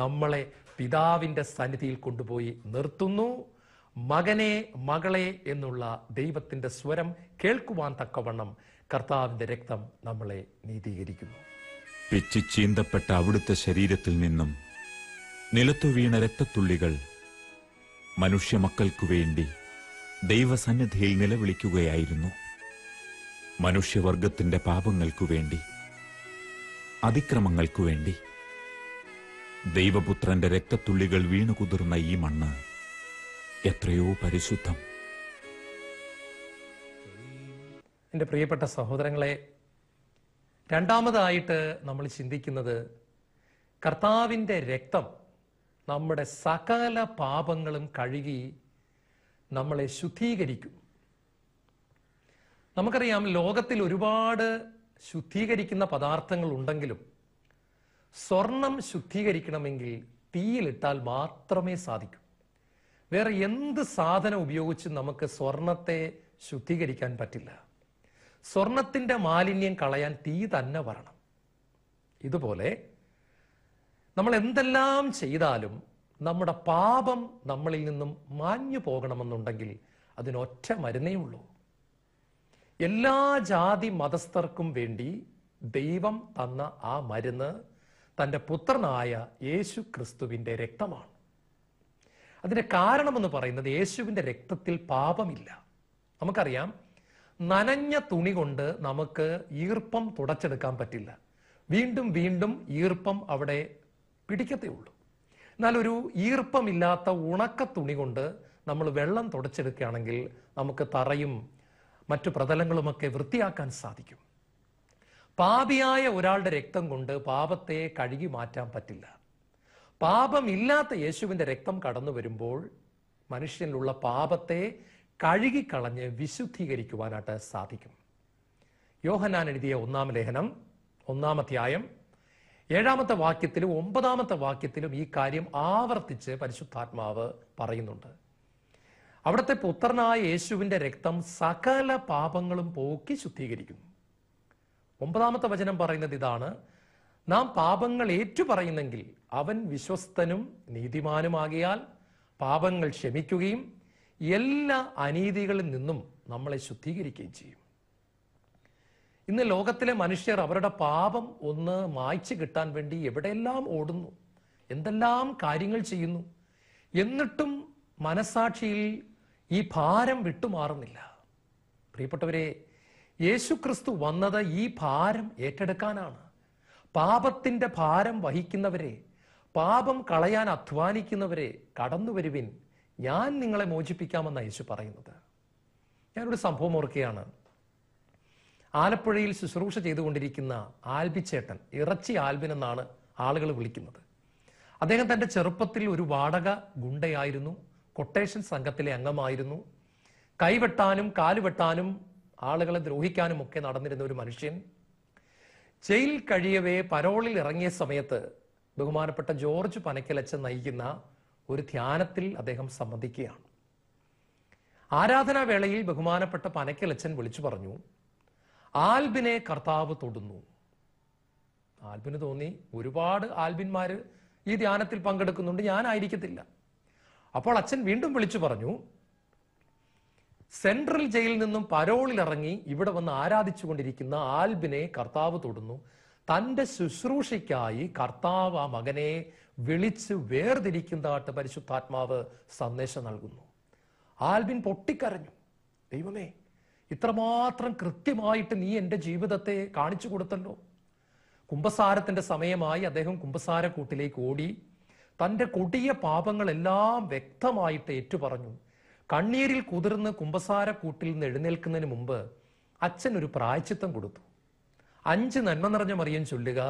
നമ്മളെ പിതാവിൻ്റെ സന്നിധിയിൽ കൊണ്ടുപോയി നിർത്തുന്നു മകനെ മകളെ എന്നുള്ള ദൈവത്തിൻ്റെ സ്വരം കേൾക്കുവാൻ തക്കവണ്ണം കർത്താവിൻ്റെ രക്തം നമ്മളെ നീതീകരിക്കുന്നു പിച്ചി ചീന്തപ്പെട്ട അവിടുത്തെ ശരീരത്തിൽ നിന്നും നിലത്തു വീണ രക്തത്തുള്ളികൾ മക്കൾക്കു വേണ്ടി ദൈവസന്നിധിയിൽ നിലവിളിക്കുകയായിരുന്നു മനുഷ്യവർഗത്തിന്റെ പാപങ്ങൾക്കു വേണ്ടി അതിക്രമങ്ങൾക്കു വേണ്ടി ദൈവപുത്രന്റെ രക്തത്തുള്ളികൾ വീണുകുതിർന്ന ഈ മണ്ണ് എത്രയോ പരിശുദ്ധം എൻ്റെ പ്രിയപ്പെട്ട സഹോദരങ്ങളെ രണ്ടാമതായിട്ട് നമ്മൾ ചിന്തിക്കുന്നത് കർത്താവിൻ്റെ രക്തം നമ്മുടെ സകല പാപങ്ങളും കഴുകി നമ്മളെ ശുദ്ധീകരിക്കും നമുക്കറിയാം ലോകത്തിൽ ഒരുപാട് ശുദ്ധീകരിക്കുന്ന പദാർത്ഥങ്ങൾ ഉണ്ടെങ്കിലും സ്വർണം ശുദ്ധീകരിക്കണമെങ്കിൽ തീയിലിട്ടാൽ മാത്രമേ സാധിക്കൂ വേറെ എന്ത് സാധനം ഉപയോഗിച്ച് നമുക്ക് സ്വർണത്തെ ശുദ്ധീകരിക്കാൻ പറ്റില്ല സ്വർണത്തിൻ്റെ മാലിന്യം കളയാൻ തീ തന്നെ വരണം ഇതുപോലെ നമ്മൾ എന്തെല്ലാം ചെയ്താലും നമ്മുടെ പാപം നമ്മളിൽ നിന്നും മാഞ്ഞു പോകണമെന്നുണ്ടെങ്കിൽ അതിനൊറ്റ മരുന്നേ ഉള്ളൂ എല്ലാ ജാതി മതസ്ഥർക്കും വേണ്ടി ദൈവം തന്ന ആ മരുന്ന് തൻ്റെ പുത്രനായ യേശു ക്രിസ്തുവിൻ്റെ രക്തമാണ് അതിൻ്റെ കാരണമെന്ന് പറയുന്നത് യേശുവിൻ്റെ രക്തത്തിൽ പാപമില്ല നമുക്കറിയാം നനഞ്ഞ തുണി കൊണ്ട് നമുക്ക് ഈർപ്പം തുടച്ചെടുക്കാൻ പറ്റില്ല വീണ്ടും വീണ്ടും ഈർപ്പം അവിടെ പിടിക്കത്തേ ഉള്ളൂ എന്നാൽ ഒരു ഈർപ്പമില്ലാത്ത ഉണക്ക തുണി കൊണ്ട് നമ്മൾ വെള്ളം തുടച്ചെടുക്കുകയാണെങ്കിൽ നമുക്ക് തറയും മറ്റു പ്രതലങ്ങളുമൊക്കെ വൃത്തിയാക്കാൻ സാധിക്കും പാപിയായ ഒരാളുടെ രക്തം കൊണ്ട് പാപത്തെ കഴുകി മാറ്റാൻ പറ്റില്ല പാപമില്ലാത്ത യേശുവിൻ്റെ രക്തം കടന്നു വരുമ്പോൾ മനുഷ്യനിലുള്ള പാപത്തെ കഴുകിക്കളഞ്ഞ് വിശുദ്ധീകരിക്കുവാനായിട്ട് സാധിക്കും യോഹനാൻ എഴുതിയ ഒന്നാം ലേഖനം ഒന്നാമധ്യായം ഏഴാമത്തെ വാക്യത്തിലും ഒമ്പതാമത്തെ വാക്യത്തിലും ഈ കാര്യം ആവർത്തിച്ച് പരിശുദ്ധാത്മാവ് പറയുന്നുണ്ട് അവിടുത്തെ പുത്രനായ യേശുവിൻ്റെ രക്തം സകല പാപങ്ങളും പോക്കി ശുദ്ധീകരിക്കുന്നു ഒമ്പതാമത്തെ വചനം പറയുന്നത് ഇതാണ് നാം പാപങ്ങൾ ഏറ്റുപറയുന്നെങ്കിൽ അവൻ വിശ്വസ്തനും നീതിമാനുമാകിയാൽ പാപങ്ങൾ ക്ഷമിക്കുകയും എല്ലാ അനീതികളിൽ നിന്നും നമ്മളെ ശുദ്ധീകരിക്കുകയും ചെയ്യും ഇന്ന് ലോകത്തിലെ മനുഷ്യർ അവരുടെ പാപം ഒന്ന് മായ്ച്ചു കിട്ടാൻ വേണ്ടി എവിടെയെല്ലാം ഓടുന്നു എന്തെല്ലാം കാര്യങ്ങൾ ചെയ്യുന്നു എന്നിട്ടും മനസാക്ഷിയിൽ ഈ ഭാരം വിട്ടുമാറുന്നില്ല പ്രിയപ്പെട്ടവരെ ക്രിസ്തു വന്നത് ഈ ഭാരം ഏറ്റെടുക്കാനാണ് പാപത്തിന്റെ ഭാരം വഹിക്കുന്നവരെ പാപം കളയാൻ അധ്വാനിക്കുന്നവരെ കടന്നു വരുവിൻ ഞാൻ നിങ്ങളെ മോചിപ്പിക്കാമെന്ന് യേശു പറയുന്നത് ഞാനൊരു സംഭവം ഓർക്കുകയാണ് ആലപ്പുഴയിൽ ശുശ്രൂഷ ചെയ്തുകൊണ്ടിരിക്കുന്ന ആൽബിച്ചേട്ടൻ ഇറച്ചി ആൽബിൻ എന്നാണ് ആളുകൾ വിളിക്കുന്നത് അദ്ദേഹം തൻ്റെ ചെറുപ്പത്തിൽ ഒരു വാടക ഗുണ്ടയായിരുന്നു കൊട്ടേഷൻ സംഘത്തിലെ അംഗമായിരുന്നു കൈവെട്ടാനും കാലുവെട്ടാനും ആളുകളെ ദ്രോഹിക്കാനും ഒക്കെ നടന്നിരുന്ന ഒരു മനുഷ്യൻ ജയിൽ കഴിയവേ പരോളിൽ ഇറങ്ങിയ സമയത്ത് ബഹുമാനപ്പെട്ട ജോർജ് പനക്കലച്ചൻ നയിക്കുന്ന ഒരു ധ്യാനത്തിൽ അദ്ദേഹം സമ്മതിക്കുകയാണ് ആരാധനാവേളയിൽ ബഹുമാനപ്പെട്ട പനക്കലച്ചൻ വിളിച്ചു പറഞ്ഞു ആൽബിനെ കർത്താവ് തൊടുന്നു ആൽബിന് തോന്നി ഒരുപാട് ആൽബിന്മാര് ഈ ധ്യാനത്തിൽ പങ്കെടുക്കുന്നുണ്ട് ഞാനായിരിക്കത്തില്ല അപ്പോൾ അച്ഛൻ വീണ്ടും വിളിച്ചു പറഞ്ഞു സെൻട്രൽ ജയിലിൽ നിന്നും പരോളിൽ ഇറങ്ങി ഇവിടെ വന്ന് ആരാധിച്ചുകൊണ്ടിരിക്കുന്ന ആൽബിനെ കർത്താവ് തൊടുന്നു തന്റെ ശുശ്രൂഷയ്ക്കായി കർത്താവ് ആ മകനെ വിളിച്ച് വേർതിരിക്കുന്നതായിട്ട് പരിശുദ്ധാത്മാവ് സന്ദേശം നൽകുന്നു ആൽബിൻ പൊട്ടിക്കരഞ്ഞു ദൈവമേ ഇത്രമാത്രം കൃത്യമായിട്ട് നീ എൻ്റെ ജീവിതത്തെ കാണിച്ചു കൊടുത്തല്ലോ കുംഭസാരത്തിന്റെ സമയമായി അദ്ദേഹം കൂട്ടിലേക്ക് ഓടി തൻ്റെ കൊടിയ പാപങ്ങളെല്ലാം വ്യക്തമായിട്ട് ഏറ്റുപറഞ്ഞു കണ്ണീരിൽ കുതിർന്ന് കൂട്ടിൽ നിന്ന് എഴുന്നേൽക്കുന്നതിന് മുമ്പ് അച്ഛൻ ഒരു പ്രായച്ചിത്തം കൊടുത്തു അഞ്ച് നന്മ നിറഞ്ഞ മറിയം ചൊല്ലുക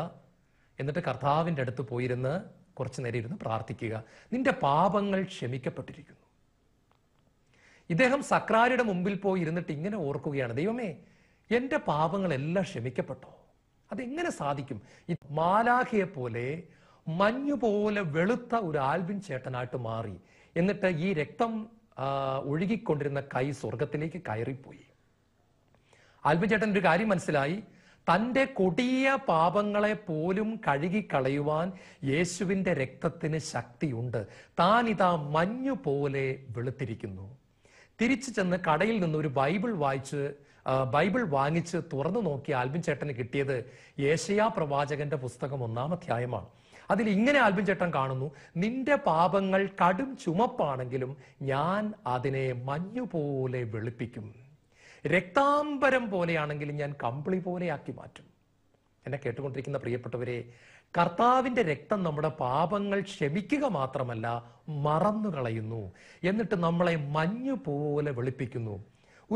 എന്നിട്ട് കർത്താവിൻ്റെ അടുത്ത് പോയിരുന്ന് കുറച്ചു നേരം ഇരുന്ന് പ്രാർത്ഥിക്കുക നിന്റെ പാപങ്ങൾ ക്ഷമിക്കപ്പെട്ടിരിക്കുന്നു ഇദ്ദേഹം സക്രാരിയുടെ മുമ്പിൽ പോയി ഇരുന്നിട്ട് ഇങ്ങനെ ഓർക്കുകയാണ് ദൈവമേ എൻ്റെ പാപങ്ങളെല്ലാം ക്ഷമിക്കപ്പെട്ടോ അതെങ്ങനെ സാധിക്കും ഈ മാലാഖയെ പോലെ മഞ്ഞുപോലെ വെളുത്ത ഒരു ആൽബിൻ ചേട്ടനായിട്ട് മാറി എന്നിട്ട് ഈ രക്തം ഒഴുകിക്കൊണ്ടിരുന്ന കൈ സ്വർഗത്തിലേക്ക് കയറിപ്പോയി ആൽബിൻ ചേട്ടൻ ഒരു കാര്യം മനസ്സിലായി തൻ്റെ കൊടിയ പാപങ്ങളെ പോലും കഴുകിക്കളയുവാൻ യേശുവിൻ്റെ രക്തത്തിന് ശക്തിയുണ്ട് താൻ ഇതാ മഞ്ഞു പോലെ വെളുത്തിരിക്കുന്നു തിരിച്ചു ചെന്ന് കടയിൽ നിന്ന് ഒരു ബൈബിൾ വായിച്ച് ബൈബിൾ വാങ്ങിച്ച് തുറന്നു നോക്കി ആൽബിൻ ചേട്ടന് കിട്ടിയത് യേശയാ പ്രവാചകന്റെ പുസ്തകം ഒന്നാം അധ്യായമാണ് അതിൽ ഇങ്ങനെ ആൽബിൻ ചേട്ടൻ കാണുന്നു നിന്റെ പാപങ്ങൾ കടും ചുമപ്പാണെങ്കിലും ഞാൻ അതിനെ മഞ്ഞുപോലെ വെളുപ്പിക്കും രക്താംബരം പോലെയാണെങ്കിലും ഞാൻ കമ്പിളി പോലെയാക്കി മാറ്റും എന്നെ കേട്ടുകൊണ്ടിരിക്കുന്ന പ്രിയപ്പെട്ടവരെ കർത്താവിന്റെ രക്തം നമ്മുടെ പാപങ്ങൾ ക്ഷമിക്കുക മാത്രമല്ല മറന്നു കളയുന്നു എന്നിട്ട് നമ്മളെ മഞ്ഞു പോലെ വെളുപ്പിക്കുന്നു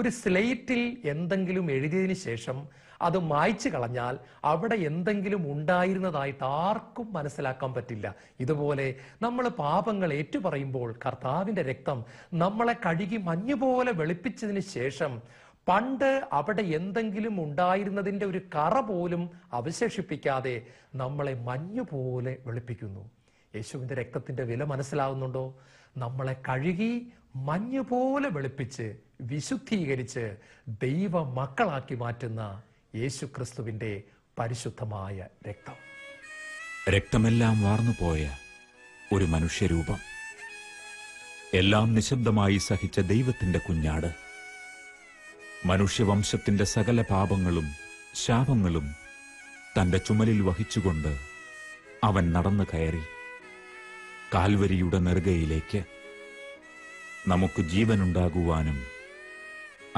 ഒരു സ്ലേറ്റിൽ എന്തെങ്കിലും എഴുതിയതിന് ശേഷം അത് മായ്ച്ചു കളഞ്ഞാൽ അവിടെ എന്തെങ്കിലും ഉണ്ടായിരുന്നതായിട്ട് ആർക്കും മനസ്സിലാക്കാൻ പറ്റില്ല ഇതുപോലെ നമ്മൾ പാപങ്ങൾ ഏറ്റുപറയുമ്പോൾ കർത്താവിന്റെ രക്തം നമ്മളെ കഴുകി മഞ്ഞുപോലെ വെളുപ്പിച്ചതിന് ശേഷം പണ്ട് അവിടെ എന്തെങ്കിലും ഉണ്ടായിരുന്നതിൻ്റെ ഒരു കറ പോലും അവശേഷിപ്പിക്കാതെ നമ്മളെ മഞ്ഞു പോലെ വെളുപ്പിക്കുന്നു യേശുവിൻ്റെ രക്തത്തിൻ്റെ വില മനസ്സിലാവുന്നുണ്ടോ നമ്മളെ കഴുകി മഞ്ഞു പോലെ വെളുപ്പിച്ച് വിശുദ്ധീകരിച്ച് ദൈവ മക്കളാക്കി മാറ്റുന്ന യേശു ക്രിസ്തുവിൻ്റെ പരിശുദ്ധമായ രക്തം രക്തമെല്ലാം വാർന്നുപോയ ഒരു മനുഷ്യരൂപം എല്ലാം നിശബ്ദമായി സഹിച്ച ദൈവത്തിന്റെ കുഞ്ഞാട് മനുഷ്യവംശത്തിന്റെ സകല പാപങ്ങളും ശാപങ്ങളും തന്റെ ചുമലിൽ വഹിച്ചുകൊണ്ട് അവൻ നടന്നു കയറി കാൽവരിയുടെ നെറുകയിലേക്ക് നമുക്ക് ജീവനുണ്ടാകുവാനും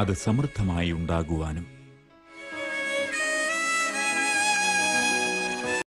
അത് സമൃദ്ധമായി ഉണ്ടാകുവാനും